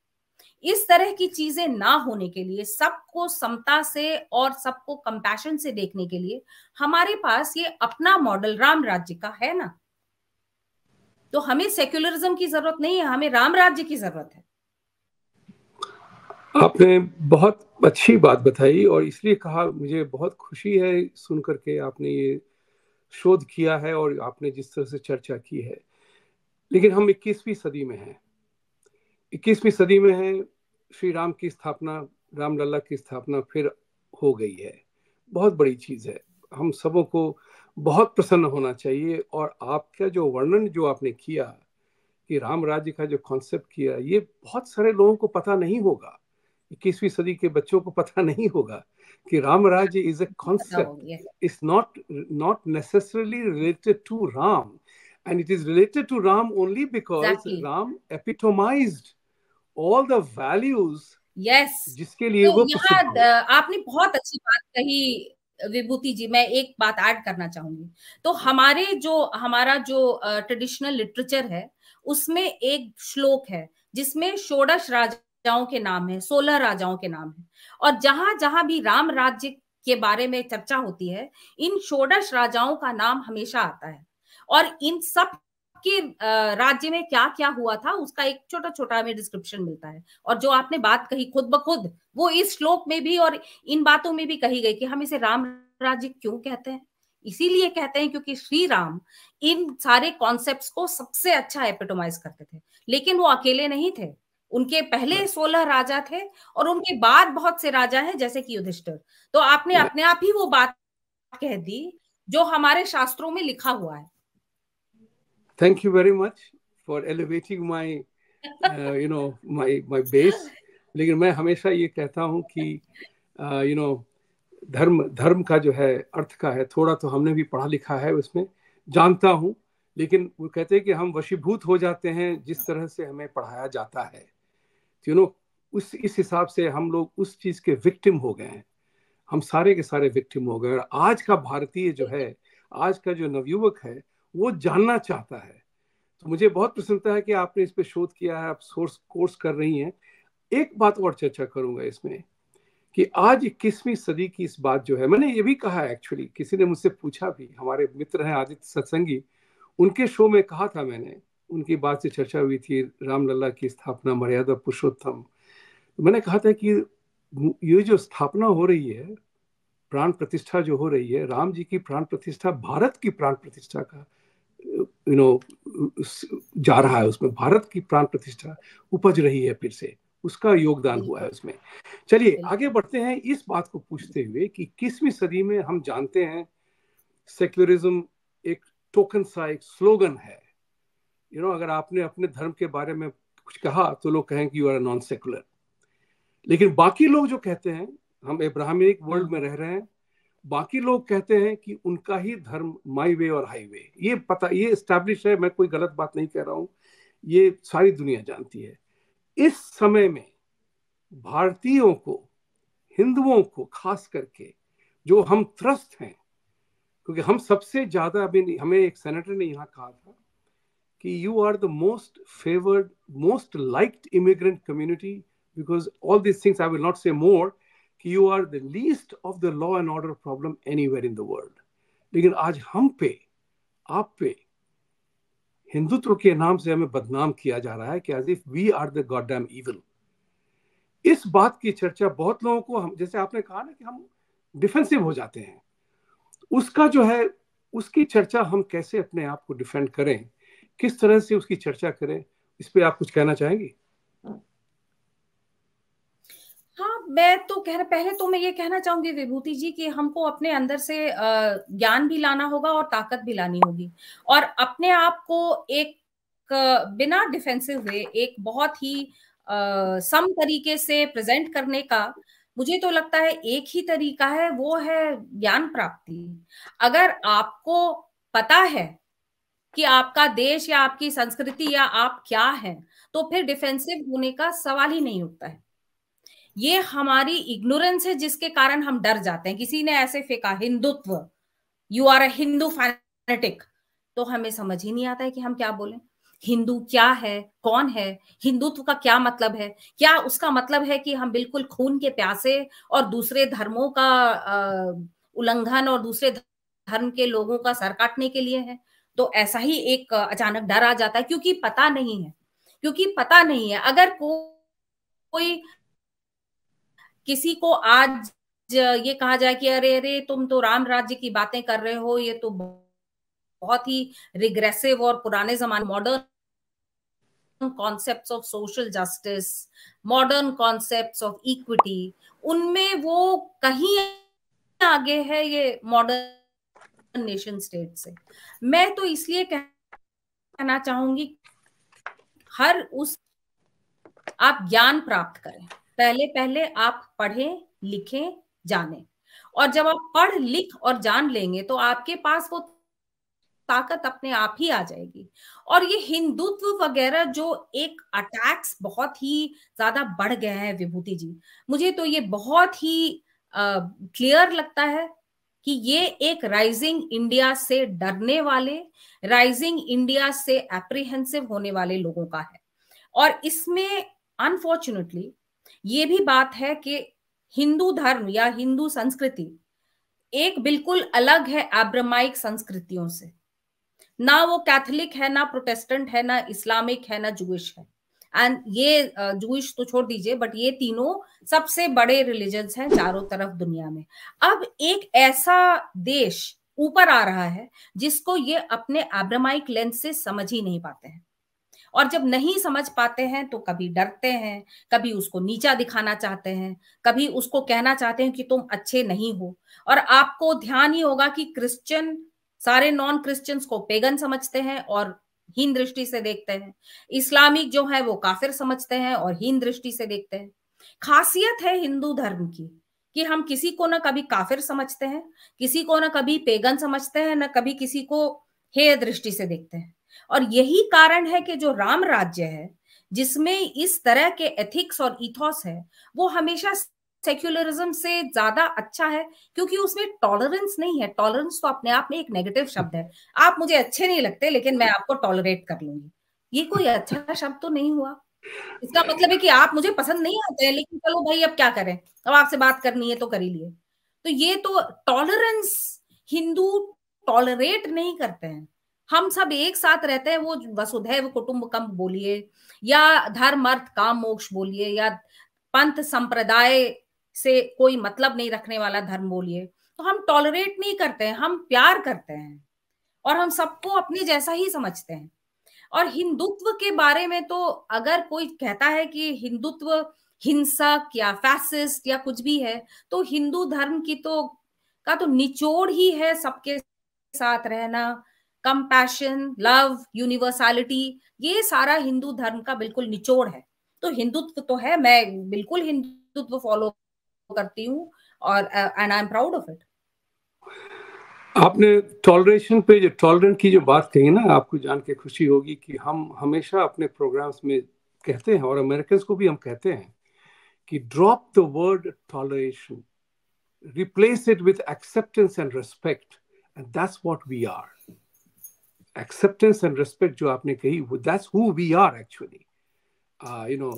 इस तरह की चीजें ना होने के लिए सबको समता से और सबको कंपैशन से देखने के लिए हमारे पास ये अपना मॉडल राम राज्य का है ना तो हमें सेक्युलरिज्म की जरूरत नहीं है हमें राम राज्य की जरूरत है आपने बहुत अच्छी बात बताई और इसलिए कहा मुझे बहुत खुशी है सुनकर के आपने ये शोध किया है और आपने जिस तरह से चर्चा की है लेकिन हम 21वीं सदी में हैं इक्कीसवीं सदी में है श्री राम की स्थापना रामलला की स्थापना फिर हो गई है बहुत बड़ी चीज़ है हम सबों को बहुत प्रसन्न होना चाहिए और आपका जो वर्णन जो आपने किया कि राम राज्य का जो कॉन्सेप्ट किया ये बहुत सारे लोगों को पता नहीं होगा इक्कीसवीं सदी के बच्चों को पता नहीं होगा कि Ram Rajya is a concept is not not necessarily related to Ram and it is related to Ram only because Ram epitomised all the values yes जिसके लिए तो वो यहाँ आपने बहुत अच्छी बात कही विभूति जी मैं एक बात ऐड करना चाहूंगी तो हमारे जो हमारा जो ट्रेडिशनल लिटरेचर है उसमें एक श्लोक है जिसमें षोडश राजाओं के नाम है सोलह राजाओं के नाम है और जहां जहां भी राम राज्य के बारे में चर्चा होती है इन षोडश राजाओं का नाम हमेशा आता है और इन सब कि राज्य में क्या क्या हुआ था उसका एक छोटा छोटा हमें डिस्क्रिप्शन मिलता है और जो आपने बात कही खुद ब खुद वो इस श्लोक में भी और इन बातों में भी कही गई कि हम इसे राम राज्य क्यों कहते हैं इसीलिए कहते हैं क्योंकि श्री राम इन सारे कॉन्सेप्ट्स को सबसे अच्छा एपिटोमाइज करते थे लेकिन वो अकेले नहीं थे उनके पहले सोलह राजा थे और उनके बाद बहुत से राजा हैं जैसे कि युधिष्ठिर तो आपने अपने आप ही वो बात कह दी जो हमारे शास्त्रों में लिखा हुआ है thank you very much for elevating my uh, you know my my base लेकिन मैं हमेशा ये कहता हूँ कि यू uh, नो धर्म धर्म का जो है अर्थ का है थोड़ा तो हमने भी पढ़ा लिखा है उसमें जानता हूँ लेकिन वो कहते हैं कि हम वशीभूत हो जाते हैं जिस तरह से हमें पढ़ाया जाता है यू नो तो, उस इस हिसाब से हम लोग उस चीज़ के विक्टिम हो गए हैं हम सारे के सारे विक्टिम हो गए और आज का भारतीय जो है आज का जो नवयुवक है वो जानना चाहता है तो मुझे बहुत प्रसन्नता है कि आपने इस पर शोध किया है आप सोर्स कोर्स कर रही हैं एक बात और चर्चा करूंगा इसमें कि आज इक्कीसवीं सदी की इस बात जो है मैंने ये भी कहा एक्चुअली किसी ने मुझसे पूछा भी हमारे मित्र हैं आदित्य सत्संगी उनके शो में कहा था मैंने उनकी बात से चर्चा हुई थी रामलला की स्थापना मर्यादा पुरुषोत्तम तो मैंने कहा था कि ये जो स्थापना हो रही है प्राण प्रतिष्ठा जो हो रही है राम जी की प्राण प्रतिष्ठा भारत की प्राण प्रतिष्ठा का यू नो जा रहा है उसमें भारत की प्राण प्रतिष्ठा उपज रही है फिर से उसका योगदान हुआ है उसमें चलिए आगे बढ़ते हैं इस बात को पूछते हुए कि किसवीं सदी में हम जानते हैं सेक्युलरिज्म एक टोकन सा एक स्लोगन है यू you नो know, अगर आपने अपने धर्म के बारे में कुछ कहा तो लोग कहें कि यू आर नॉन सेक्युलर लेकिन बाकी लोग जो कहते हैं हम इब्राहमिक हाँ। वर्ल्ड में रह रहे हैं बाकी लोग कहते हैं कि उनका ही धर्म माई वे और हाईवे ये पता ये स्टैब्लिश है मैं कोई गलत बात नहीं कह रहा हूं ये सारी दुनिया जानती है इस समय में भारतीयों को हिंदुओं को खास करके जो हम त्रस्त हैं क्योंकि हम सबसे ज्यादा अभी हमें एक सेनेटर ने यहाँ कहा था कि you are the most favoured most liked immigrant community because all this things I will not say more कि you are the least of the law and order problem anywhere in the world लेकिन आज हम पे आप पे हिंदुत्व के नाम से हमें बदनाम किया जा रहा है कि as if we are the god damn evil इस बात की चर्चा बहुत लोगों को हम जैसे आपने कहा ना कि हम डिफेंसिव हो जाते हैं उसका जो है उसकी चर्चा हम कैसे अपने आप को डिफेंड करें किस तरह से उसकी चर्चा करें इस पर आप कुछ कहना चाहेंगी मैं तो कह पहले तो मैं ये कहना चाहूंगी विभूति जी कि हमको अपने अंदर से ज्ञान भी लाना होगा और ताकत भी लानी होगी और अपने आप को एक बिना डिफेंसिव वे एक बहुत ही सम तरीके से प्रेजेंट करने का मुझे तो लगता है एक ही तरीका है वो है ज्ञान प्राप्ति अगर आपको पता है कि आपका देश या आपकी संस्कृति या आप क्या है तो फिर डिफेंसिव होने का सवाल ही नहीं उठता है ये हमारी इग्नोरेंस है जिसके कारण हम डर जाते हैं किसी ने ऐसे फेंका Hindutva you are a Hindu fanatic तो हमें समझ ही नहीं आता है कि हम क्या बोलें हिंदू क्या है कौन है हिंदुत्व का क्या मतलब है क्या उसका मतलब है कि हम बिल्कुल खून के प्यासे और दूसरे धर्मों का उल्लंघन और दूसरे धर्म के लोगों का सर काटने के लिए है तो ऐसा ही एक अचानक डर आ जाता है क्योंकि पता नहीं है क्योंकि पता नहीं है अगर को, कोई किसी को आज ये कहा जाए कि अरे अरे तुम तो राम राज्य की बातें कर रहे हो ये तो बहुत ही रिग्रेसिव और पुराने जमाने modern concepts of social justice modern concepts of equity उनमें वो कहीं आगे है ये मॉडर्न नेशन स्टेट से मैं तो इसलिए कहना चाहूंगी हर उस आप ज्ञान प्राप्त करें पहले पहले आप पढ़ें लिखें जाने और जब आप पढ़ लिख और जान लेंगे तो आपके पास वो ताकत अपने आप ही आ जाएगी और ये हिंदुत्व वगैरह जो एक अटैक्स बहुत ही ज्यादा बढ़ गए हैं विभूति जी मुझे तो ये बहुत ही क्लियर लगता है कि ये एक राइजिंग इंडिया से डरने वाले राइजिंग इंडिया से एप्रीहेंसिव होने वाले लोगों का है और इसमें अनफॉर्चुनेटली ये भी बात है कि हिंदू धर्म या हिंदू संस्कृति एक बिल्कुल अलग है एब्रमाइक संस्कृतियों से ना वो कैथोलिक है ना प्रोटेस्टेंट है ना इस्लामिक है ना जुइश है एंड ये जुइश तो छोड़ दीजिए बट ये तीनों सबसे बड़े रिलीजन्स हैं चारों तरफ दुनिया में अब एक ऐसा देश ऊपर आ रहा है जिसको ये अपने एब्रमाइक लेंस से समझ ही नहीं पाते हैं और जब नहीं समझ पाते हैं तो कभी डरते हैं कभी उसको नीचा दिखाना चाहते हैं कभी उसको कहना चाहते हैं कि तुम अच्छे नहीं हो और आपको ध्यान ही होगा कि क्रिश्चियन सारे नॉन क्रिश्चियंस को पेगन समझते हैं और हीन दृष्टि से देखते हैं इस्लामिक जो है वो काफिर समझते हैं और हीन दृष्टि से देखते हैं खासियत है हिंदू धर्म की कि हम किसी को ना कभी काफिर समझते हैं किसी को ना कभी पेगन समझते हैं ना कभी किसी को हेय दृष्टि से देखते हैं और यही कारण है कि जो राम राज्य है जिसमें इस तरह के एथिक्स और इथॉस है वो हमेशा सेक्युलरिज्म से ज्यादा अच्छा है क्योंकि उसमें टॉलरेंस नहीं है टॉलरेंस तो अपने आप में एक नेगेटिव शब्द है आप मुझे अच्छे नहीं लगते लेकिन मैं आपको टॉलरेट कर लूंगी ये कोई अच्छा शब्द तो नहीं हुआ इसका मतलब है कि आप मुझे पसंद नहीं आते हैं लेकिन चलो भाई अब क्या करें अब आपसे बात करनी है तो कर ही लिए तो ये तो टॉलरेंस हिंदू टॉलरेट नहीं करते हैं हम सब एक साथ रहते हैं वो वसुधैव कुटुंबकम बोलिए या धर्म अर्थ काम मोक्ष बोलिए या पंथ संप्रदाय से कोई मतलब नहीं रखने वाला धर्म बोलिए तो हम टॉलरेट नहीं करते हैं हम प्यार करते हैं और हम सबको अपने जैसा ही समझते हैं और हिंदुत्व के बारे में तो अगर कोई कहता है कि हिंदुत्व हिंसक या फैसिस्ट या कुछ भी है तो हिंदू धर्म की तो का तो निचोड़ ही है सबके साथ रहना कंपैशन लव यूनिवर्सलिटी ये सारा हिंदू धर्म का बिल्कुल निचोड़ है तो हिंदुत्व तो है मैं बिल्कुल हिंदुत्व फॉलो करती हूँ और and I am proud of it आपने टॉलरेशन पे जो टॉलरेंट की जो बात कही ना आपको जान के खुशी होगी कि हम हमेशा अपने प्रोग्राम्स में कहते हैं और अमेरिकन को भी हम कहते हैं कि drop the word toleration replace it with acceptance and respect and that's what we are acceptance and respect जो आपने कही वो that's who we are actually you know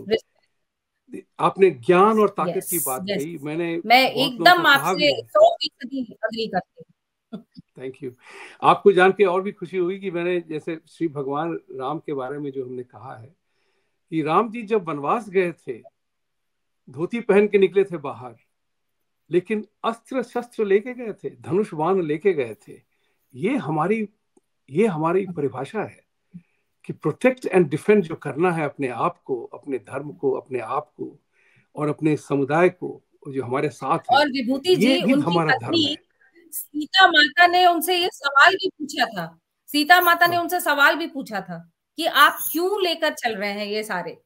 आपने ज्ञान और ताकत yes, की बात yes. कही मैंने मैं एकदम आपसे 100 फीसदी अग्री करती थैंक यू आपको जान के और भी खुशी हुई कि मैंने जैसे श्री भगवान राम के बारे में जो हमने कहा है कि राम जी जब वनवास गए थे धोती पहन के निकले थे बाहर लेकिन अस्त्र शस्त्र लेके गए थे धनुष बाण लेके गए थे ये हमारी ये हमारी परिभाषा है कि प्रोटेक्ट एंड डिफेंड जो करना है अपने आप को अपने धर्म को अपने आप को और अपने समुदाय को जो हमारे साथ और विभूति जी उनकी हमारा धर्म है सीता माता ने उनसे ये सवाल भी पूछा था सीता माता ने हाँ। उनसे सवाल भी पूछा था कि आप क्यों लेकर चल रहे हैं ये सारे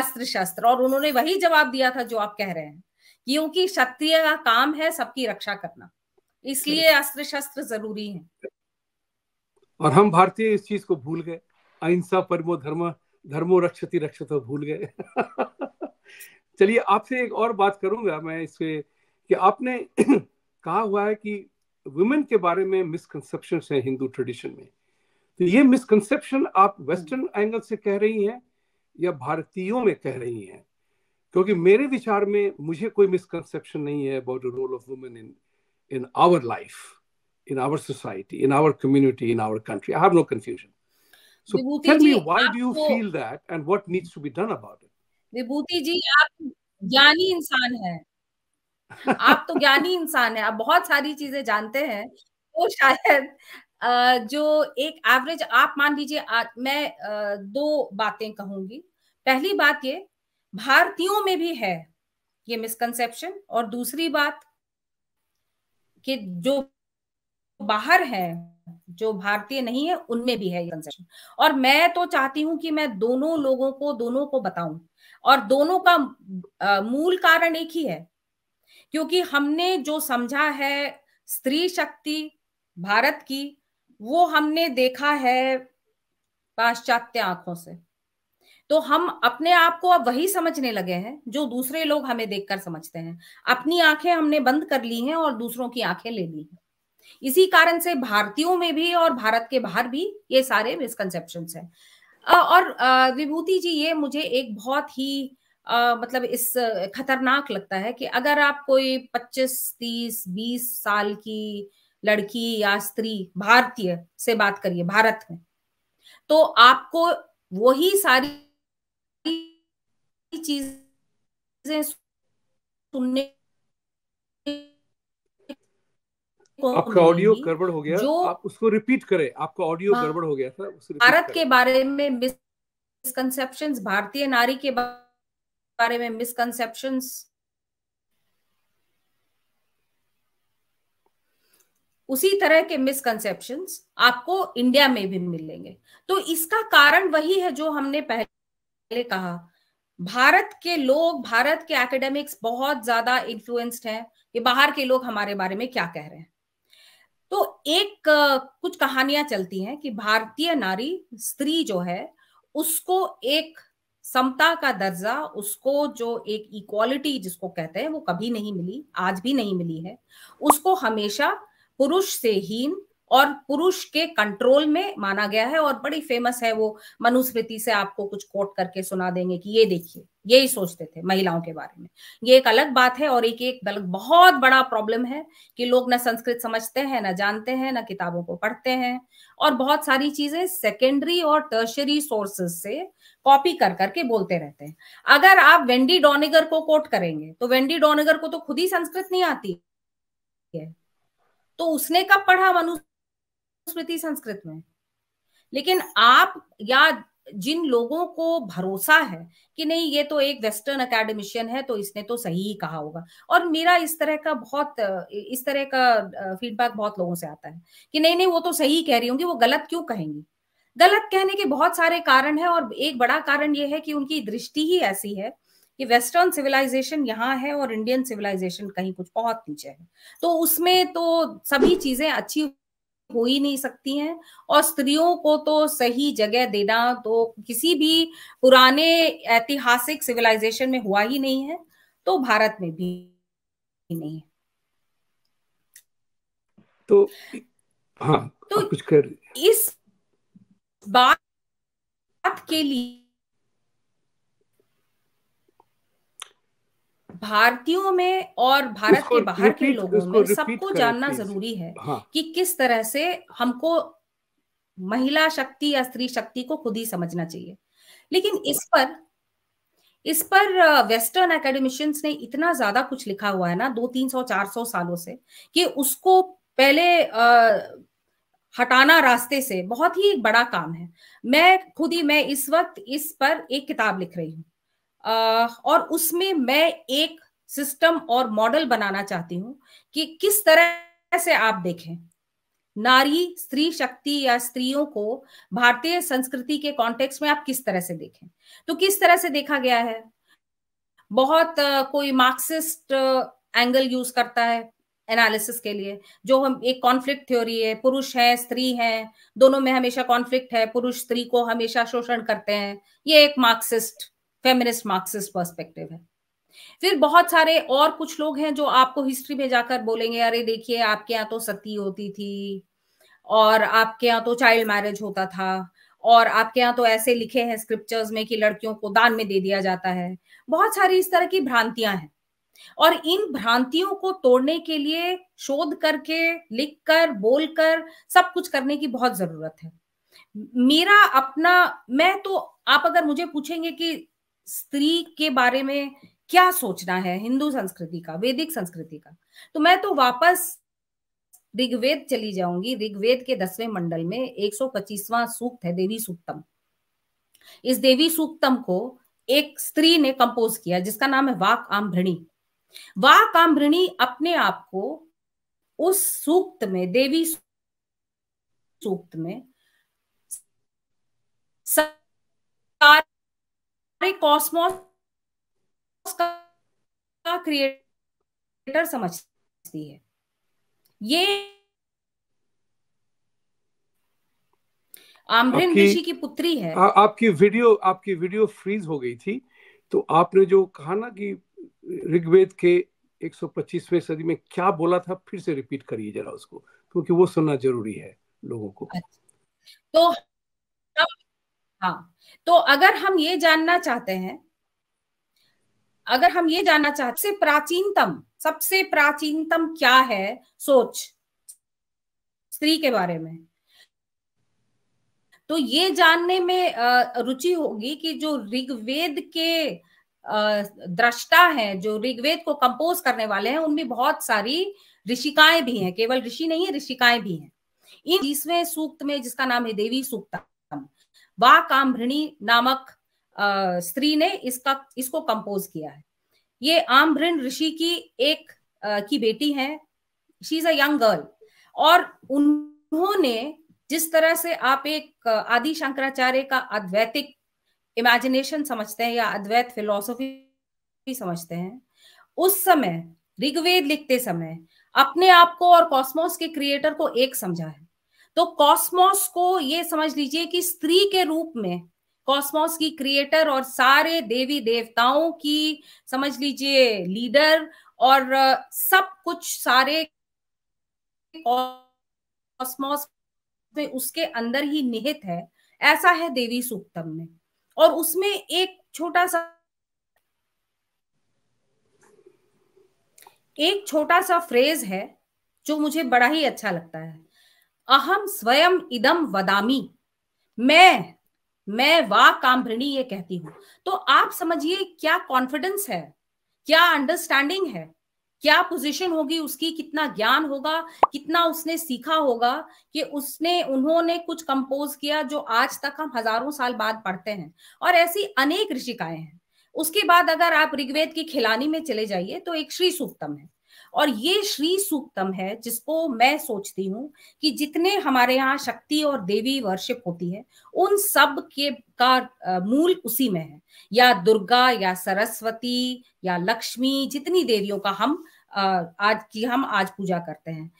अस्त्र शस्त्र और उन्होंने वही जवाब दिया था जो आप कह रहे हैं क्योंकि क्षत्रिय का काम है सबकी रक्षा करना इसलिए अस्त्र शस्त्र जरूरी है और हम भारतीय इस चीज को भूल गए अहिंसा परमो धर्म धर्मो रक्षति रक्षत भूल गए चलिए आपसे एक और बात करूंगा मैं इससे कि आपने कहा हुआ है कि वुमेन के बारे में मिसकंसेप्शन है हिंदू ट्रेडिशन में तो ये मिसकंसेप्शन आप वेस्टर्न एंगल से कह रही हैं या भारतीयों में कह रही हैं क्योंकि मेरे विचार में मुझे कोई मिसकंसेप्शन नहीं है about the role of women in in our life in our society, in our community, in our country. I have no confusion. So Vibhuti tell ji, me, why do you feel that and what needs to be done about it? Vibhuti ji, आप ज्ञानी इंसान हैं आप तो ज्ञानी इंसान है आप बहुत सारी चीजें जानते हैं वो तो शायद जो एक एवरेज आप मान लीजिए मैं दो बातें कहूंगी पहली बात ये भारतीयों में भी है ये मिसकंसेप्शन और दूसरी बात कि जो बाहर है जो भारतीय नहीं है उनमें भी है ये और मैं तो चाहती हूं कि मैं दोनों लोगों को दोनों को बताऊं और दोनों का मूल कारण एक ही है क्योंकि हमने जो समझा है स्त्री शक्ति भारत की वो हमने देखा है पाश्चात्य आंखों से तो हम अपने आप को अब वही समझने लगे हैं जो दूसरे लोग हमें देखकर समझते हैं अपनी आंखें हमने बंद कर ली हैं और दूसरों की आंखें ले ली हैं इसी कारण से भारतीयों में भी और भारत के बाहर भी ये सारे मिसकनसेप्शन है और विभूति जी ये मुझे एक बहुत ही आ, मतलब इस खतरनाक लगता है कि अगर आप कोई 25 30 20 साल की लड़की या स्त्री भारतीय से बात करिए भारत में तो आपको वही सारी चीजें सुनने आपका ऑडियो गड़बड़ हो गया जो आप उसको रिपीट करें आपका ऑडियो हाँ। गड़बड़ हो गया था भारत के बारे में मिसकंसेप्शंस भारतीय नारी के बारे में मिसकंसेप्शंस उसी तरह के मिसकंसेप्शंस आपको इंडिया में भी मिलेंगे तो इसका कारण वही है जो हमने पहले कहा भारत के लोग भारत के एकेडमिक्स बहुत ज्यादा इन्फ्लुएंस्ड हैं कि बाहर के लोग हमारे बारे में क्या कह रहे हैं तो एक कुछ कहानियां चलती हैं कि भारतीय नारी स्त्री जो है उसको एक समता का दर्जा उसको जो एक इक्वालिटी जिसको कहते हैं वो कभी नहीं मिली आज भी नहीं मिली है उसको हमेशा पुरुष से हीन और पुरुष के कंट्रोल में माना गया है और बड़ी फेमस है वो मनुस्मृति से आपको कुछ कोट करके सुना देंगे कि ये देखिए यही सोचते थे महिलाओं के बारे में ये एक अलग बात है और एक एक अलग बहुत बड़ा प्रॉब्लम है कि लोग ना संस्कृत समझते हैं ना जानते हैं ना किताबों को पढ़ते हैं और बहुत सारी चीजें सेकेंडरी और टर्शरी सोर्सेस से कॉपी कर करके बोलते रहते हैं अगर आप वेंडी डोनेगर को कोट करेंगे तो वेंडी डोनेगर को तो खुद ही संस्कृत नहीं आती है तो उसने कब पढ़ा मनुस्मृति संस्कृत में लेकिन आप या जिन लोगों को भरोसा है कि नहीं ये तो एक वेस्टर्न अकेडमिशियन है तो इसने तो सही ही कहा होगा और मेरा इस तरह का बहुत इस तरह का फीडबैक बहुत लोगों से आता है कि नहीं नहीं वो तो सही कह रही होंगी वो गलत क्यों कहेंगी गलत कहने के बहुत सारे कारण है और एक बड़ा कारण ये है कि उनकी दृष्टि ही ऐसी है कि वेस्टर्न सिविलाइजेशन यहाँ है और इंडियन सिविलाइजेशन कहीं कुछ बहुत नीचे है तो उसमें तो सभी चीजें अच्छी हो ही नहीं सकती हैं और स्त्रियों को तो सही जगह देना तो किसी भी पुराने ऐतिहासिक सिविलाइजेशन में हुआ ही नहीं है तो भारत में भी नहीं है तो हाँ तो कुछ कर इस बात के लिए भारतीयों में और भारत के बाहर के लोगों में सबको जानना जरूरी है हाँ। कि किस तरह से हमको महिला शक्ति या स्त्री शक्ति को खुद ही समझना चाहिए लेकिन इस पर इस पर वेस्टर्न एकेडमिशियंस ने इतना ज्यादा कुछ लिखा हुआ है ना दो तीन सौ चार सौ सालों से कि उसको पहले आ, हटाना रास्ते से बहुत ही बड़ा काम है मैं खुद ही मैं इस वक्त इस पर एक किताब लिख रही हूँ और उसमें मैं एक सिस्टम और मॉडल बनाना चाहती हूँ कि किस तरह से आप देखें नारी स्त्री शक्ति या स्त्रियों को भारतीय संस्कृति के कॉन्टेक्स्ट में आप किस तरह से देखें तो किस तरह से देखा गया है बहुत कोई मार्क्सिस्ट एंगल यूज करता है एनालिसिस के लिए जो हम एक कॉन्फ्लिक्ट थ्योरी है पुरुष है स्त्री है दोनों में हमेशा कॉन्फ्लिक्ट है पुरुष स्त्री को हमेशा शोषण करते हैं ये एक मार्क्सिस्ट फेमिनिस्ट मार्क्सिस्ट पर्सपेक्टिव है फिर बहुत सारे और कुछ लोग हैं जो आपको हिस्ट्री में जाकर बोलेंगे अरे देखिए आपके यहाँ तो सती होती थी और आपके यहाँ तो चाइल्ड मैरिज होता था और आपके यहाँ तो ऐसे लिखे हैं स्क्रिप्चर्स में कि लड़कियों को दान में दे दिया जाता है बहुत सारी इस तरह की भ्रांतियां हैं और इन भ्रांतियों को तोड़ने के लिए शोध करके लिख कर बोल कर सब कुछ करने की बहुत जरूरत है मेरा अपना मैं तो आप अगर मुझे पूछेंगे कि स्त्री के बारे में क्या सोचना है हिंदू संस्कृति का वैदिक संस्कृति का तो मैं तो वापस ऋग्वेद चली जाऊंगी ऋग्वेद के दसवें मंडल में एक सूक्त है देवी सूक्तम इस देवी सूक्तम को एक स्त्री ने कंपोज किया जिसका नाम है वाक आम्भृणी वाक आम्भृणी अपने आप को उस सूक्त में देवी सूक्त में सारे हमारे कॉस्मोस का क्रिएटर समझती है ये आमरिन ऋषि की पुत्री है आ, आपकी वीडियो आपकी वीडियो फ्रीज हो गई थी तो आपने जो कहा ना कि ऋग्वेद के 125वें सदी में क्या बोला था फिर से रिपीट करिए जरा उसको क्योंकि वो सुनना जरूरी है लोगों को अच्छा। तो हाँ तो अगर हम ये जानना चाहते हैं अगर हम ये जानना चाहते से प्राचीनतम सबसे प्राचीनतम क्या है सोच स्त्री के बारे में तो ये जानने में रुचि होगी कि जो ऋग्वेद के दृष्टा है जो ऋग्वेद को कंपोज करने वाले हैं उनमें बहुत सारी ऋषिकाएं भी हैं केवल ऋषि नहीं है ऋषिकाएं भी हैं इन इसमें सूक्त में जिसका नाम है देवी सूक्ता वा काम्भृणी नामक स्त्री ने इसका इसको कंपोज किया है ये आम्भृण ऋषि की एक की बेटी है शी इज यंग गर्ल और उन्होंने जिस तरह से आप एक आदि शंकराचार्य का अद्वैतिक इमेजिनेशन समझते हैं या अद्वैत फिलोसफी समझते हैं उस समय ऋग्वेद लिखते समय अपने आप को और कॉस्मोस के क्रिएटर को एक समझा है तो कॉस्मोस को ये समझ लीजिए कि स्त्री के रूप में कॉस्मोस की क्रिएटर और सारे देवी देवताओं की समझ लीजिए लीडर और सब कुछ सारे कॉस्मोस में उसके अंदर ही निहित है ऐसा है देवी सूक्तम में और उसमें एक छोटा सा एक छोटा सा फ्रेज है जो मुझे बड़ा ही अच्छा लगता है अहम स्वयं इदम वदामी मैं मैं वा काम्भृणी ये कहती हूं तो आप समझिए क्या कॉन्फिडेंस है क्या अंडरस्टैंडिंग है क्या पोजीशन होगी उसकी कितना ज्ञान होगा कितना उसने सीखा होगा कि उसने उन्होंने कुछ कंपोज किया जो आज तक हम हजारों साल बाद पढ़ते हैं और ऐसी अनेक ऋषिकाएं हैं उसके बाद अगर आप ऋग्वेद की खिलानी में चले जाइए तो एक श्री सूक्तम है और ये श्री सूक्तम है जिसको मैं सोचती हूँ कि जितने हमारे यहाँ शक्ति और देवी वर्षिप होती है उन सब के का मूल उसी में है या दुर्गा या सरस्वती या लक्ष्मी जितनी देवियों का हम आज की हम आज पूजा करते हैं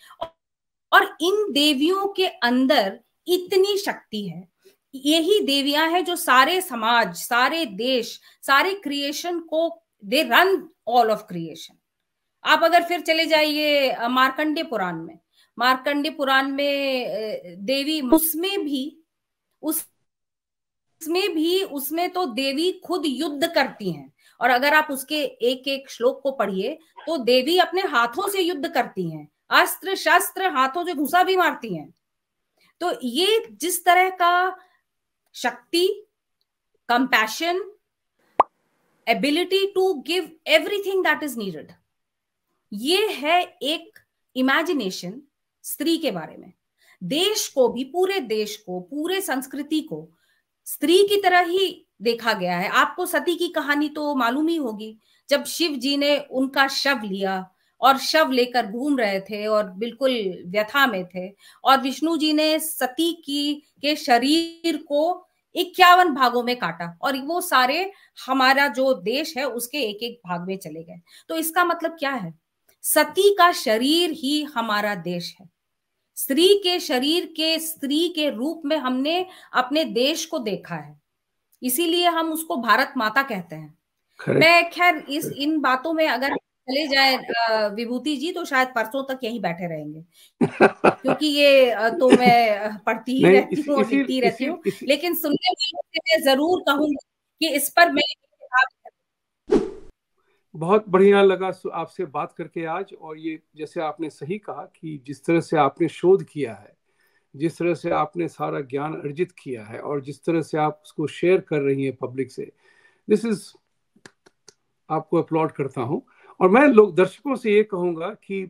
और इन देवियों के अंदर इतनी शक्ति है यही देवियां हैं जो सारे समाज सारे देश सारे क्रिएशन को they run all of creation आप अगर फिर चले जाइए मार्कंडे पुराण में मार्कंडे पुराण में देवी उसमें भी उस उसमें भी उसमें तो देवी खुद युद्ध करती हैं और अगर आप उसके एक एक श्लोक को पढ़िए तो देवी अपने हाथों से युद्ध करती हैं अस्त्र शस्त्र हाथों से घुसा भी मारती हैं तो ये जिस तरह का शक्ति compassion ability to give everything that is needed ये है एक इमेजिनेशन स्त्री के बारे में देश को भी पूरे देश को पूरे संस्कृति को स्त्री की तरह ही देखा गया है आपको सती की कहानी तो मालूम ही होगी जब शिव जी ने उनका शव लिया और शव लेकर घूम रहे थे और बिल्कुल व्यथा में थे और विष्णु जी ने सती की के शरीर को इक्यावन भागों में काटा और वो सारे हमारा जो देश है उसके एक एक भाग में चले गए तो इसका मतलब क्या है सती का शरीर ही हमारा देश है स्त्री के शरीर के स्त्री के रूप में हमने अपने देश को देखा है इसीलिए हम उसको भारत माता कहते हैं मैं खैर इस इन बातों में अगर चले जाए विभूति जी तो शायद परसों तक यहीं बैठे रहेंगे क्योंकि ये तो मैं पढ़ती ही रहती हूँ लिखती रहती हूँ लेकिन सुनने वालों से मैं जरूर कहूंगी कि इस पर मैं बहुत बढ़िया लगा आपसे बात करके आज और ये जैसे आपने सही कहा कि जिस तरह से आपने शोध किया है जिस तरह से आपने सारा ज्ञान अर्जित किया है और जिस तरह से आप उसको शेयर कर रही हैं पब्लिक से दिस इज आपको अपलॉड करता हूं और मैं लोग दर्शकों से ये कहूंगा कि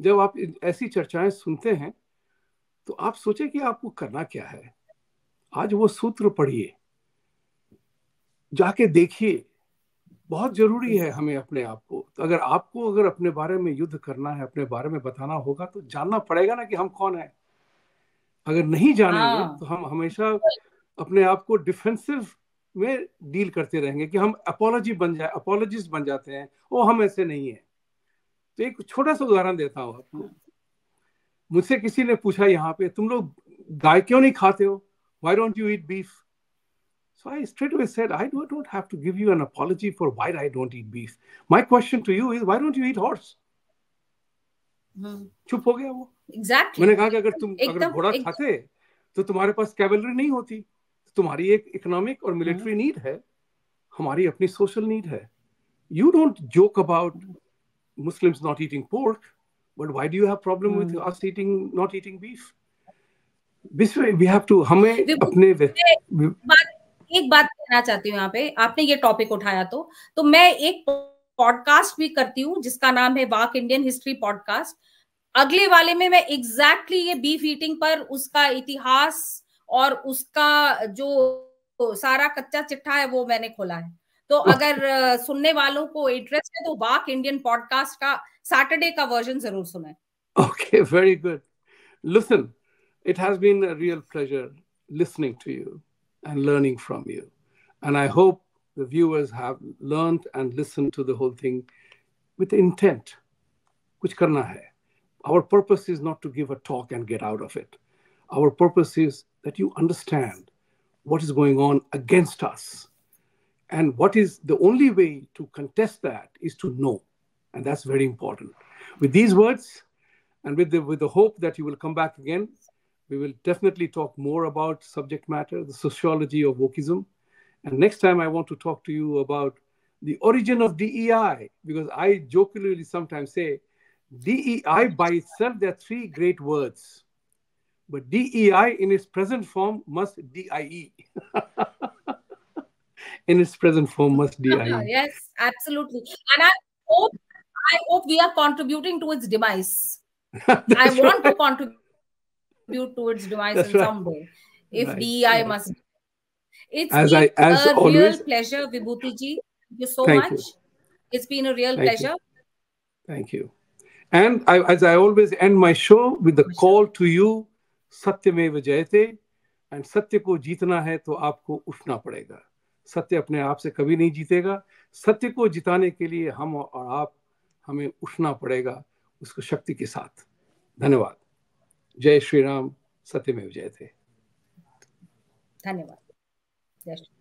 जब आप ऐसी चर्चाएं सुनते हैं तो आप सोचे कि आपको करना क्या है आज वो सूत्र पढ़िए जाके देखिए बहुत जरूरी है हमें अपने आप को तो अगर आपको अगर अपने बारे में युद्ध करना है अपने बारे में बताना होगा तो जानना पड़ेगा ना कि हम कौन है अगर नहीं जानेंगे हाँ। तो हम हमेशा अपने आप को डिफेंसिव में डील करते रहेंगे कि हम अपोलॉजी बन जाए अपोलॉजिस्ट बन जाते हैं वो हम ऐसे नहीं है तो एक छोटा सा उदाहरण देता हूँ आपको हाँ। मुझसे किसी ने पूछा यहाँ पे तुम लोग गाय क्यों नहीं खाते हो why don't you eat beef So I straight away said, I don't have to give you an apology for why I don't eat beef. My question to you is, why don't you eat horse? Hmm. चुप हो गया वो exactly. मैंने कहा कि अगर तुम अगर घोड़ा खाते तो तुम्हारे पास कैवलरी नहीं होती तुम्हारी एक इकोनॉमिक और मिलिट्री hmm. नीड है हमारी अपनी सोशल नीड है you don't joke about Muslims not eating pork but why do you have problem with us eating not eating beef we have to हमें अपने एक बात कहना चाहती हूँ यहाँ पे आपने ये टॉपिक उठाया तो तो मैं एक पॉडकास्ट भी करती हूँ जिसका नाम है वाक इंडियन हिस्ट्री पॉडकास्ट अगले वाले में मैं एग्जैक्टली exactly ये बीफ ईटिंग पर उसका इतिहास और उसका जो सारा कच्चा चिट्ठा है वो मैंने खोला है तो अगर सुनने वालों को इंटरेस्ट है तो वाक इंडियन पॉडकास्ट का सैटरडे का वर्जन जरूर सुने okay very good listen it has been a real pleasure listening to you and learning from you. And I hope the viewers have learned and listened to the whole thing with intent. which karna hai. Our purpose is not to give a talk and get out of it. Our purpose is that you understand what is going on against us. And what is the only way to contest that is to know. And that's very important. With these words, and with the, with the hope that you will come back again, we will definitely talk more about subject matter, the sociology of wokeism. And next time, I want to talk to you about the origin of DEI, because I jokingly sometimes say DEI by itself, there are three great words. But DEI in its present form must DIE. in its present form must DIE. Yes, absolutely. And I hope, I hope we are contributing to its demise. I want right. to contribute contribute to its demise That's in right. some way. If right. DEI right. must. be. It's as been I, as a always, real pleasure, Vibhuti ji. Thank you so thank much. You. It's been a real thank pleasure. You. Thank you. And I, as I always end my show with the call to you, Satyameva Jayate. and Satya ko jitna hai to आपको उठना padega. सत्य अपने आप से कभी नहीं जीतेगा सत्य को जिताने के लिए हम और आप हमें उठना पड़ेगा उसको शक्ति के साथ धन्यवाद जय श्री राम सत्यमेव जयते धन्यवाद जय श्री